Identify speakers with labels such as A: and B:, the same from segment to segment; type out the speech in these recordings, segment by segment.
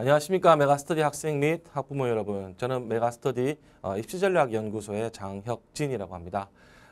A: 안녕하십니까 메가스터디 학생 및 학부모 여러분 저는 메가스터디 어, 입시전략연구소의 장혁진이라고 합니다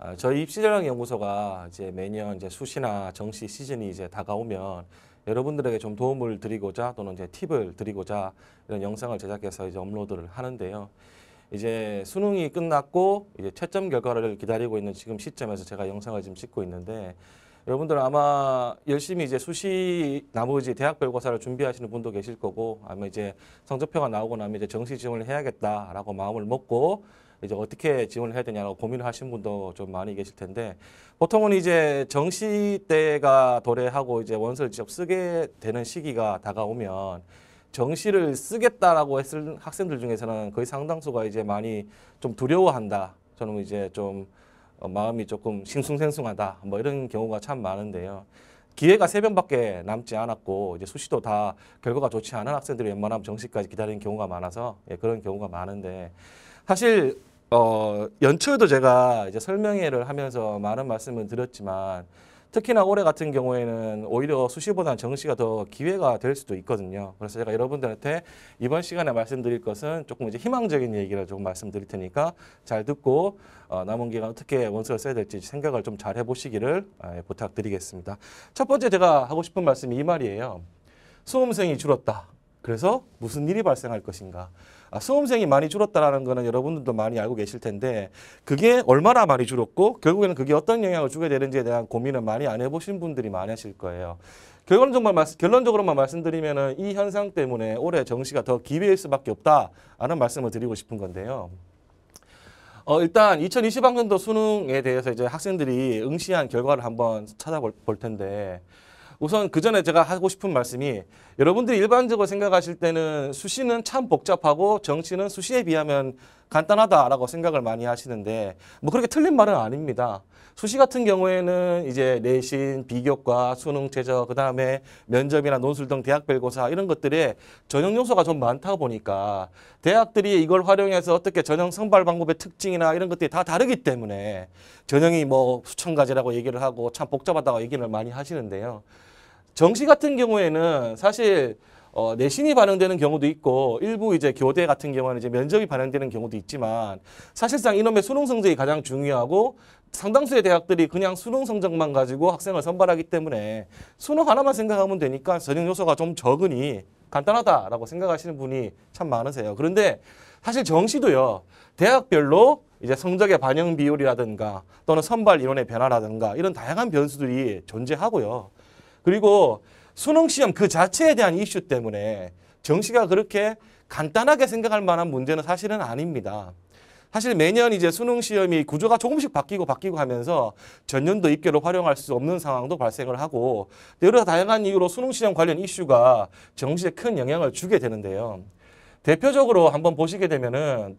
A: 어, 저희 입시전략연구소가 이제 매년 이제 수시나 정시 시즌이 이제 다가오면 여러분들에게 좀 도움을 드리고자 또는 이제 팁을 드리고자 이런 영상을 제작해서 이제 업로드를 하는데요 이제 수능이 끝났고 이제 채점 결과를 기다리고 있는 지금 시점에서 제가 영상을 지금 찍고 있는데 여러분들 아마 열심히 이제 수시 나머지 대학별고사를 준비하시는 분도 계실 거고 아마 이제 성적표가 나오고 나면 이제 정시 지원을 해야겠다라고 마음을 먹고 이제 어떻게 지원을 해야 되냐고 고민을 하신 분도 좀 많이 계실 텐데 보통은 이제 정시 때가 도래하고 이제 원서를 직접 쓰게 되는 시기가 다가오면 정시를 쓰겠다라고 했을 학생들 중에서는 거의 상당수가 이제 많이 좀 두려워한다. 저는 이제 좀 어, 마음이 조금 싱숭생숭하다 뭐 이런 경우가 참 많은데요. 기회가 세 명밖에 남지 않았고 이제 수시도 다 결과가 좋지 않은 학생들이 웬만하면 정시까지 기다리는 경우가 많아서 예, 그런 경우가 많은데 사실 어, 연초에도 제가 이제 설명회를 하면서 많은 말씀을 드렸지만 특히나 올해 같은 경우에는 오히려 수시보다는 정시가 더 기회가 될 수도 있거든요. 그래서 제가 여러분들한테 이번 시간에 말씀드릴 것은 조금 이제 희망적인 얘기를 조금 말씀드릴 테니까 잘 듣고 어, 남은 기간 어떻게 원서를 써야 될지 생각을 좀 잘 해보시기를 아, 예, 부탁드리겠습니다. 첫 번째 제가 하고 싶은 말씀이 이 말이에요. 수험생이 줄었다. 그래서 무슨 일이 발생할 것인가. 아, 수험생이 많이 줄었다라는 거는 여러분들도 많이 알고 계실 텐데 그게 얼마나 많이 줄었고 결국에는 그게 어떤 영향을 주게 되는지에 대한 고민을 많이 안 해보신 분들이 많으실 거예요. 결과는 정말 말씀, 결론적으로만 말씀드리면 이 현상 때문에 올해 정시가 더 기회일 수밖에 없다라는 말씀을 드리고 싶은 건데요. 어, 일단 2020학년도 수능에 대해서 이제 학생들이 응시한 결과를 한번 찾아볼 텐데 우선 그 전에 제가 하고 싶은 말씀이 여러분들이 일반적으로 생각하실 때는 수시는 참 복잡하고 정시는 수시에 비하면 간단하다라고 생각을 많이 하시는데 뭐 그렇게 틀린 말은 아닙니다. 수시 같은 경우에는 이제 내신, 비교과, 수능 최저, 그다음에 면접이나 논술 등 대학별고사 이런 것들에 전형 요소가 좀 많다 보니까 대학들이 이걸 활용해서 어떻게 전형 선발 방법의 특징이나 이런 것들이 다 다르기 때문에 전형이 뭐 수천 가지라고 얘기를 하고 참 복잡하다고 얘기를 많이 하시는데요. 정시 같은 경우에는 사실 어, 내신이 반영되는 경우도 있고 일부 이제 교대 같은 경우는 이제 면접이 반영되는 경우도 있지만 사실상 이놈의 수능 성적이 가장 중요하고 상당수의 대학들이 그냥 수능 성적만 가지고 학생을 선발하기 때문에 수능 하나만 생각하면 되니까 전형 요소가 좀 적으니 간단하다라고 생각하시는 분이 참 많으세요. 그런데 사실 정시도요. 대학별로 이제 성적의 반영 비율이라든가 또는 선발 이론의 변화라든가 이런 다양한 변수들이 존재하고요. 그리고 수능 시험 그 자체에 대한 이슈 때문에 정시가 그렇게 간단하게 생각할 만한 문제는 사실은 아닙니다. 사실 매년 이제 수능 시험이 구조가 조금씩 바뀌고 바뀌고 하면서 전년도 입계로 활용할 수 없는 상황도 발생을 하고 여러 다양한 이유로 수능 시험 관련 이슈가 정시에 큰 영향을 주게 되는데요. 대표적으로 한번 보시게 되면은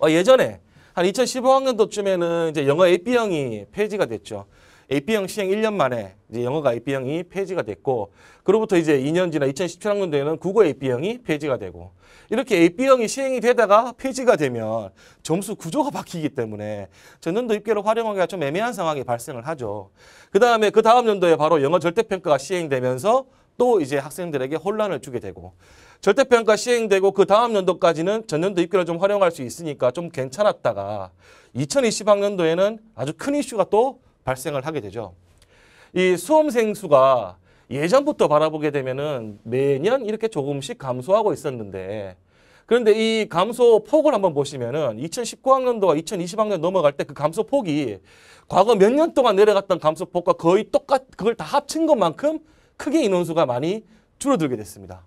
A: 어, 예전에 한 2015학년도쯤에는 이제 영어 AB형이 폐지가 됐죠. AP형 시행 1년 만에 이제 영어가 AP형이 폐지가 됐고 그로부터 이제 2년 지나 2017학년도에는 국어 AP형이 폐지가 되고 이렇게 AP형이 시행이 되다가 폐지가 되면 점수 구조가 바뀌기 때문에 전년도 입계로 활용하기가 좀 애매한 상황이 발생을 하죠. 그 다음에 그 다음 연도에 바로 영어 절대평가가 시행되면서 또 이제 학생들에게 혼란을 주게 되고 절대평가 시행되고 그 다음 연도까지는 전년도 입교를 좀 활용할 수 있으니까 좀 괜찮았다가 2020학년도에는 아주 큰 이슈가 또 발생을 하게 되죠. 이 수험생 수가 예전부터 바라보게 되면은 매년 이렇게 조금씩 감소하고 있었는데 그런데 이 감소 폭을 한번 보시면은 2019학년도와 2020학년 넘어갈 때 그 감소 폭이 과거 몇 년 동안 내려갔던 감소 폭과 거의 똑같 그걸 다 합친 것만큼 크게 인원수가 많이 줄어들게 됐습니다.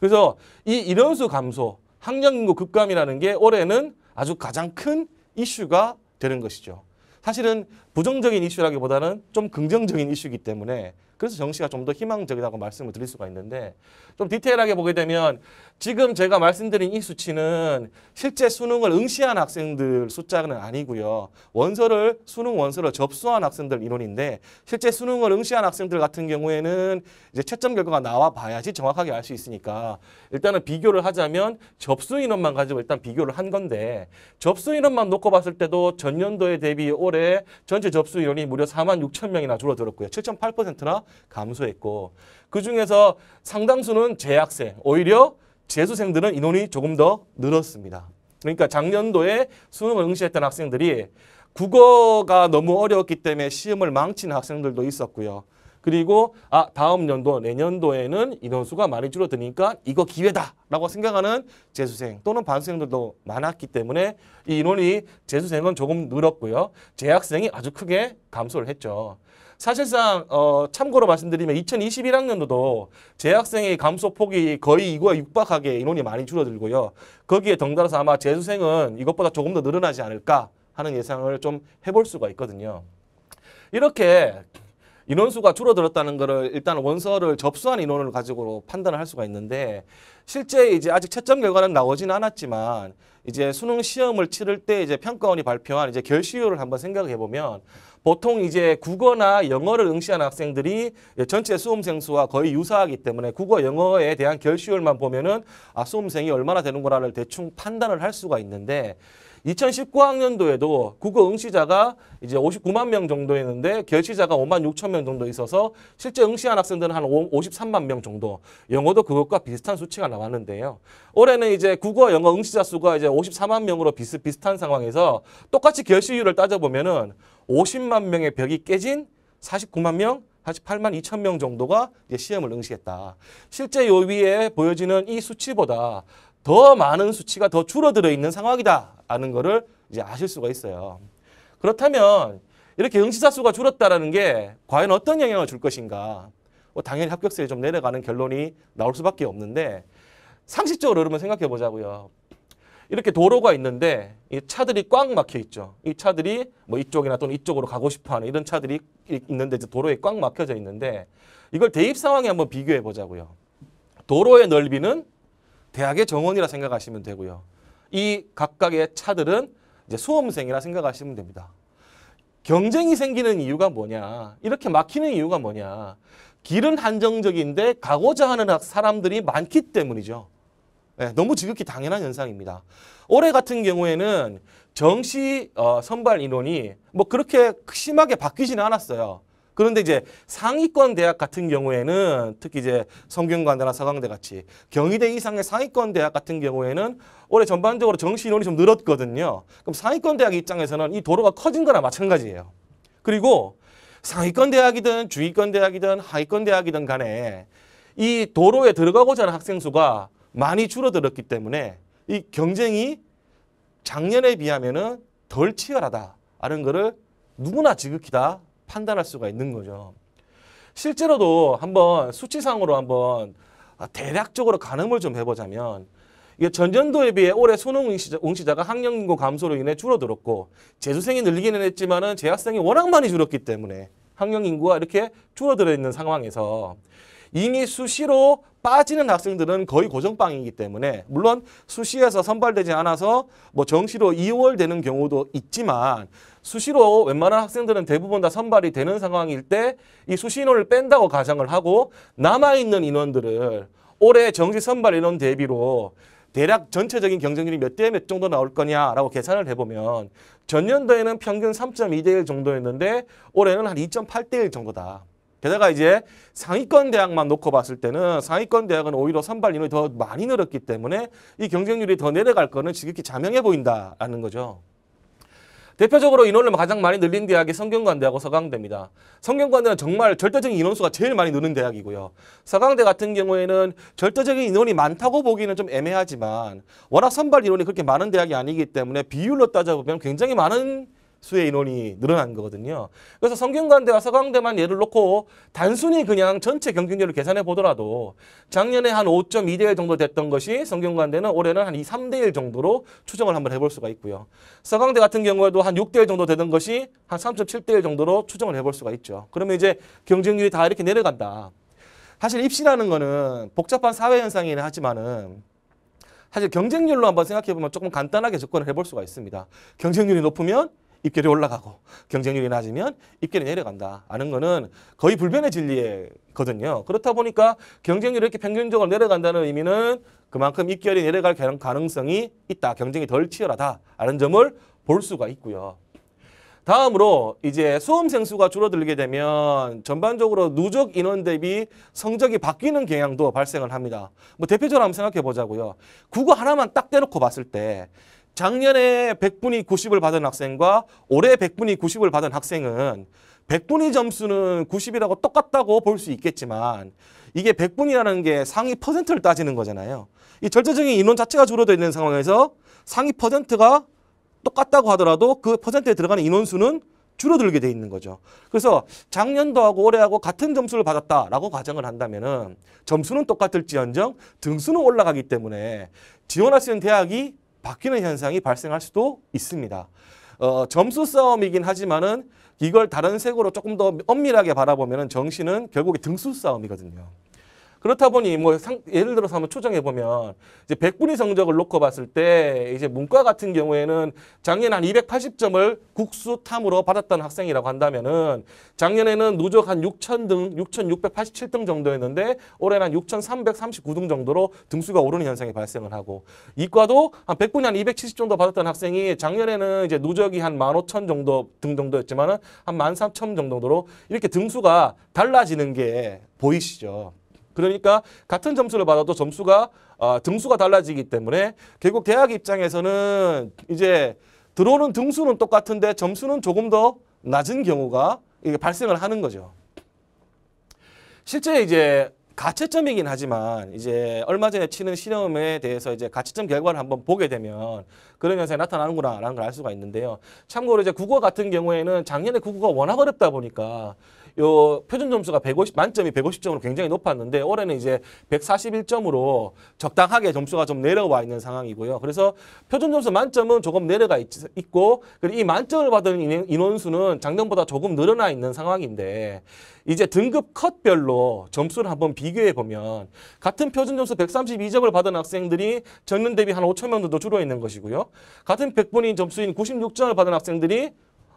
A: 그래서 이 인원수 감소, 학령 인구 급감이라는 게 올해는 아주 가장 큰 이슈가 되는 것이죠. 사실은 부정적인 이슈라기보다는 좀 긍정적인 이슈이기 때문에 그래서 정시가 좀 더 희망적이라고 말씀을 드릴 수가 있는데 좀 디테일하게 보게 되면 지금 제가 말씀드린 이 수치는 실제 수능을 응시한 학생들 숫자는 아니고요. 원서를 수능 원서를 접수한 학생들 인원인데 실제 수능을 응시한 학생들 같은 경우에는 이제 채점 결과가 나와 봐야지 정확하게 알 수 있으니까 일단은 비교를 하자면 접수 인원만 가지고 일단 비교를 한 건데 접수 인원만 놓고 봤을 때도 전년도에 대비 올해 전체 접수 인원이 무려 4만 6천 명이나 줄어들었고요. 7.8%나 감소했고 그중에서 상당수는 재학생, 오히려 재수생들은 인원이 조금 더 늘었습니다. 그러니까 작년도에 수능을 응시했던 학생들이 국어가 너무 어려웠기 때문에 시험을 망친 학생들도 있었고요. 그리고 아 다음 연도 내년도에는 인원수가 많이 줄어드니까 이거 기회다라고 생각하는 재수생 또는 반수생들도 많았기 때문에 이 인원이 재수생은 조금 늘었고요. 재학생이 아주 크게 감소를 했죠. 사실상 어, 참고로 말씀드리면 2021학년도도 재학생의 감소폭이 거의 이거와 육박하게 인원이 많이 줄어들고요. 거기에 덩달아서 아마 재수생은 이것보다 조금 더 늘어나지 않을까 하는 예상을 좀 해볼 수가 있거든요. 이렇게 인원수가 줄어들었다는 것을 일단 원서를 접수한 인원을 가지고 판단을 할 수가 있는데 실제 이제 아직 채점 결과는 나오진 않았지만 이제 수능 시험을 치를 때 이제 평가원이 발표한 이제 결시율을 한번 생각해 보면 보통 이제 국어나 영어를 응시한 학생들이 전체 수험생 수와 거의 유사하기 때문에 국어, 영어에 대한 결시율만 보면은 아, 수험생이 얼마나 되는구나를 대충 판단을 할 수가 있는데 2019학년도에도 국어 응시자가 이제 59만 명 정도였는데 결시자가 5만 6천 명 정도 있어서 실제 응시한 학생들은 한 53만 명 정도 영어도 그것과 비슷한 수치가 나왔는데요. 올해는 이제 국어 영어 응시자 수가 이제 54만 명으로 비슷비슷한 상황에서 똑같이 결시율을 따져보면은 50만 명의 벽이 깨진 49만 명, 48만 2천 명 정도가 이제 시험을 응시했다. 실제 요 위에 보여지는 이 수치보다 더 많은 수치가 더 줄어들어 있는 상황이다라는 거를 이제 아실 수가 있어요. 그렇다면 이렇게 응시자 수가 줄었다라는 게 과연 어떤 영향을 줄 것인가? 뭐 당연히 합격세율좀 내려가는 결론이 나올 수밖에 없는데 상식적으로 여러분 생각해 보자고요. 이렇게 도로가 있는데 이 차들이 꽉 막혀 있죠. 이 차들이 뭐 이쪽이나 또는 이쪽으로 가고 싶어하는 이런 차들이 있는데 이제 도로에 꽉 막혀져 있는데 이걸 대입 상황에 한번 비교해 보자고요. 도로의 넓이는 대학의 정원이라 생각하시면 되고요. 이 각각의 차들은 이제 수험생이라 생각하시면 됩니다. 경쟁이 생기는 이유가 뭐냐 이렇게 막히는 이유가 뭐냐 길은 한정적인데 가고자 하는 사람들이 많기 때문이죠. 네, 너무 지극히 당연한 현상입니다. 올해 같은 경우에는 정시 어, 선발 인원이 뭐 그렇게 심하게 바뀌지는 않았어요. 그런데 이제 상위권 대학 같은 경우에는 특히 이제 성균관대나 서강대 같이 경희대 이상의 상위권 대학 같은 경우에는 올해 전반적으로 정시 인원이 좀 늘었거든요. 그럼 상위권 대학 입장에서는 이 도로가 커진 거나 마찬가지예요. 그리고 상위권 대학이든 주위권 대학이든 하위권 대학이든 간에 이 도로에 들어가고자 하는 학생 수가 많이 줄어들었기 때문에 이 경쟁이 작년에 비하면은 덜 치열하다라는 것을 누구나 지극히 다 판단할 수가 있는 거죠. 실제로도 한번 수치상으로 한번 아, 대략적으로 가늠을 좀 해보자면 이게 전년도에 비해 올해 수능 응시자, 응시자가 학령 인구 감소로 인해 줄어들었고 재수생이 늘기는 했지만은 재학생이 워낙 많이 줄었기 때문에 학령 인구가 이렇게 줄어들어 있는 상황에서 이미 수시로 빠지는 학생들은 거의 고정방이기 때문에 물론 수시에서 선발되지 않아서 뭐 정시로 2월 되는 경우도 있지만 수시로 웬만한 학생들은 대부분 다 선발이 되는 상황일 때 이 수시 인원을 뺀다고 가정을 하고 남아있는 인원들을 올해 정시 선발 인원 대비로 대략 전체적인 경쟁률이 몇 대 몇 정도 나올 거냐라고 계산을 해보면 전년도에는 평균 3.2 대 1 정도였는데 올해는 한 2.8 대 1 정도다. 게다가 이제 상위권 대학만 놓고 봤을 때는 상위권 대학은 오히려 선발 인원이 더 많이 늘었기 때문에 이 경쟁률이 더 내려갈 거는 지극히 자명해 보인다라는 거죠. 대표적으로 인원을 가장 많이 늘린 대학이 성균관대하고 서강대입니다. 성균관대는 정말 절대적인 인원수가 제일 많이 느는 대학이고요. 서강대 같은 경우에는 절대적인 인원이 많다고 보기는 좀 애매하지만 워낙 선발 인원이 그렇게 많은 대학이 아니기 때문에 비율로 따져보면 굉장히 많은 수의 인원이 늘어난 거거든요. 그래서 성균관대와 서강대만 예를 놓고 단순히 그냥 전체 경쟁률을 계산해 보더라도 작년에 한 5.2대 1 정도 됐던 것이 성균관대는 올해는 한 2, 3대 1 정도로 추정을 한번 해볼 수가 있고요. 서강대 같은 경우에도 한 6대 1 정도 되던 것이 한 3.7대 1 정도로 추정을 해볼 수가 있죠. 그러면 이제 경쟁률이 다 이렇게 내려간다. 사실 입시라는 거는 복잡한 사회 현상이긴 하지만은 사실 경쟁률로 한번 생각해보면 조금 간단하게 접근을 해볼 수가 있습니다. 경쟁률이 높으면 입결이 올라가고 경쟁률이 낮으면 입결이 내려간다 하는 거는 거의 불변의 진리거든요. 그렇다 보니까 경쟁률이 이렇게 평균적으로 내려간다는 의미는 그만큼 입결이 내려갈 가능성이 있다. 경쟁이 덜 치열하다 하는 점을 볼 수가 있고요. 다음으로 이제 수험생 수가 줄어들게 되면 전반적으로 누적 인원 대비 성적이 바뀌는 경향도 발생을 합니다. 뭐 대표적으로 한번 생각해 보자고요. 국어 하나만 딱 떼놓고 봤을 때 작년에 1 0 0분위 90을 받은 학생과 올해 1 0 0분위 90을 받은 학생은 1 0 0분위 점수는 90이라고 똑같다고 볼 수 있겠지만 이게 1 0 0분위라는게 상위 퍼센트를 따지는 거잖아요. 이 절대적인 인원 자체가 줄어들 어 있는 상황에서 상위 퍼센트가 똑같다고 하더라도 그 퍼센트에 들어가는 인원수는 줄어들게 돼 있는 거죠. 그래서 작년도하고 올해하고 같은 점수를 받았다라고 가정을 한다면 은 점수는 똑같을지언정 등수는 올라가기 때문에 지원할 수 있는 대학이 바뀌는 현상이 발생할 수도 있습니다. 어, 점수 싸움이긴 하지만은 이걸 다른 색으로 조금 더 엄밀하게 바라보면 정신은 결국에 등수 싸움이거든요. 그렇다 보니 뭐 상, 예를 들어서 한번 추정해 보면 이제 백분위 성적을 놓고 봤을 때 이제 문과 같은 경우에는 작년 에한 280점을 국수 탐으로 받았던 학생이라고 한다면은 작년에는 누적 한 6천 등 6,687등 정도였는데 올해는 한 6,339등 정도로 등수가 오르는 현상이 발생을 하고 이과도 한백분위한270 정도 받았던 학생이 작년에는 이제 누적이 한15,000 정도 등 정도였지만은 한13,000 정도로 이렇게 등수가 달라지는 게 보이시죠. 그러니까 같은 점수를 받아도 점수가 어, 등수가 달라지기 때문에 결국 대학 입장에서는 이제 들어오는 등수는 똑같은데 점수는 조금 더 낮은 경우가 이게 발생을 하는 거죠. 실제 이제 가채점이긴 하지만 이제 얼마 전에 치는 실험에 대해서 이제 가채점 결과를 한번 보게 되면 그런 현상이 나타나는구나라는 걸 알 수가 있는데요. 참고로 이제 국어 같은 경우에는 작년에 국어가 워낙 어렵다 보니까 요 표준 점수가 150 만점이 150점으로 굉장히 높았는데 올해는 이제 141점으로 적당하게 점수가 좀 내려와 있는 상황이고요. 그래서 표준 점수 만점은 조금 내려가 있, 있고 그리고 이 만점을 받은 인원수는 작년보다 조금 늘어나 있는 상황인데 이제 등급 컷별로 점수를 한번 비교해 보면 같은 표준 점수 132점을 받은 학생들이 전년 대비 한 5천 명 정도 줄어 있는 것이고요. 같은 100분인 점수인 96점을 받은 학생들이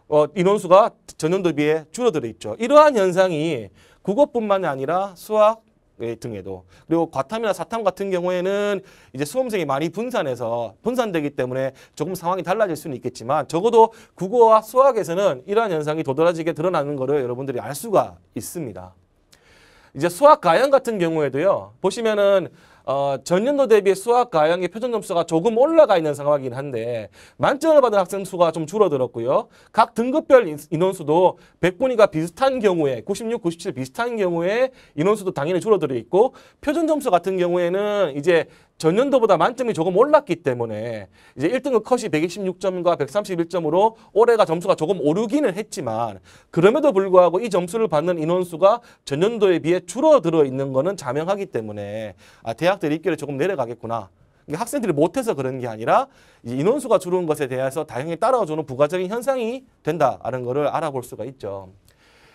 A: 어, 인원수가 전년도 에 비해 줄어들어 있죠. 이러한 현상이 국어뿐만이 아니라 수학 등에도 그리고 과탐이나 사탐 같은 경우에는 이제 수험생이 많이 분산해서 분산되기 때문에 조금 상황이 달라질 수는 있겠지만 적어도 국어와 수학에서는 이러한 현상이 도드라지게 드러나는 것을 여러분들이 알 수가 있습니다. 이제 수학 가형 같은 경우에도요. 보시면은 어, 전년도 대비 수학 과형의 표준 점수가 조금 올라가 있는 상황이긴 한데 만점을 받은 학생 수가 좀 줄어들었고요. 각 등급별 인원수도 100분위가 비슷한 경우에 96, 97 비슷한 경우에 인원수도 당연히 줄어들어 있고 표준 점수 같은 경우에는 이제 전년도보다 만점이 조금 올랐기 때문에 이제 1등급 컷이 126점과 131점으로 올해가 점수가 조금 오르기는 했지만 그럼에도 불구하고 이 점수를 받는 인원수가 전년도에 비해 줄어들어 있는 거는 자명하기 때문에 아, 대학 대학들 입결이 조금 내려가겠구나. 학생들이 못해서 그런 게 아니라 인원수가 줄은 것에 대해서 다행히 따라주는 부가적인 현상이 된다라는 것을 알아볼 수가 있죠.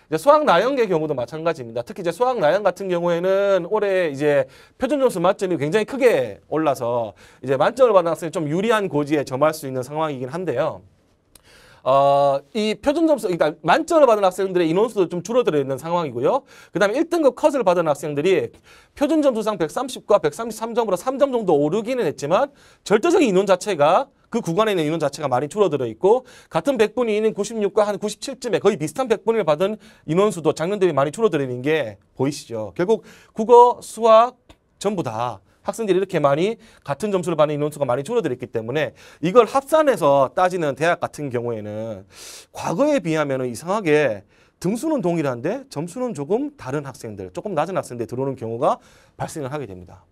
A: 이제 수학 나연계 경우도 마찬가지입니다. 특히 이제 수학 나연 같은 경우에는 올해 이제 표준 점수 만점이 굉장히 크게 올라서 이제 만점을 받은 학생이 좀 유리한 고지에 점할 수 있는 상황이긴 한데요. 어, 이 표준 점수, 그러니까 만점을 받은 학생들의 인원수도 좀 줄어들어 있는 상황이고요. 그 다음에 1등급 컷을 받은 학생들이 표준 점수상 130과 133점으로 3점 정도 오르기는 했지만 절대적인 인원 자체가 그 구간에 있는 인원 자체가 많이 줄어들어 있고 같은 1 0 0분위 있는 96과 한 97쯤에 거의 비슷한 100분을 받은 인원수도 작년 대비 많이 줄어들어 있는 게 보이시죠. 결국 국어, 수학 전부 다 학생들이 이렇게 많이 같은 점수를 받는 인원수가 많이 줄어들었기 때문에 이걸 합산해서 따지는 대학 같은 경우에는 과거에 비하면 이상하게 등수는 동일한데 점수는 조금 다른 학생들, 조금 낮은 학생들 들어오는 경우가 발생을 하게 됩니다.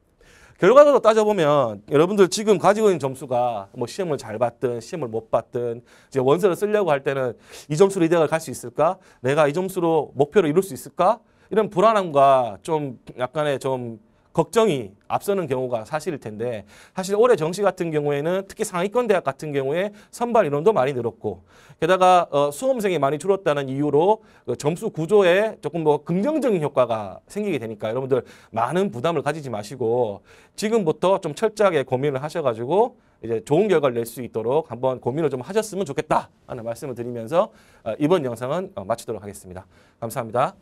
A: 결과적으로 따져보면 여러분들 지금 가지고 있는 점수가 뭐 시험을 잘 봤든 시험을 못 봤든 이제 원서를 쓰려고 할 때는 이 점수로 이 대학을 갈 수 있을까? 내가 이 점수로 목표를 이룰 수 있을까? 이런 불안함과 좀 약간의 좀 걱정이 앞서는 경우가 사실일 텐데 사실 올해 정시 같은 경우에는 특히 상위권 대학 같은 경우에 선발 인원도 많이 늘었고 게다가 어, 수험생이 많이 줄었다는 이유로 그 점수 구조에 조금 뭐 긍정적인 효과가 생기게 되니까 여러분들 많은 부담을 가지지 마시고 지금부터 좀 철저하게 고민을 하셔가지고 이제 좋은 결과를 낼 수 있도록 한번 고민을 좀 하셨으면 좋겠다 하는 말씀을 드리면서 어, 이번 영상은 어, 마치도록 하겠습니다. 감사합니다.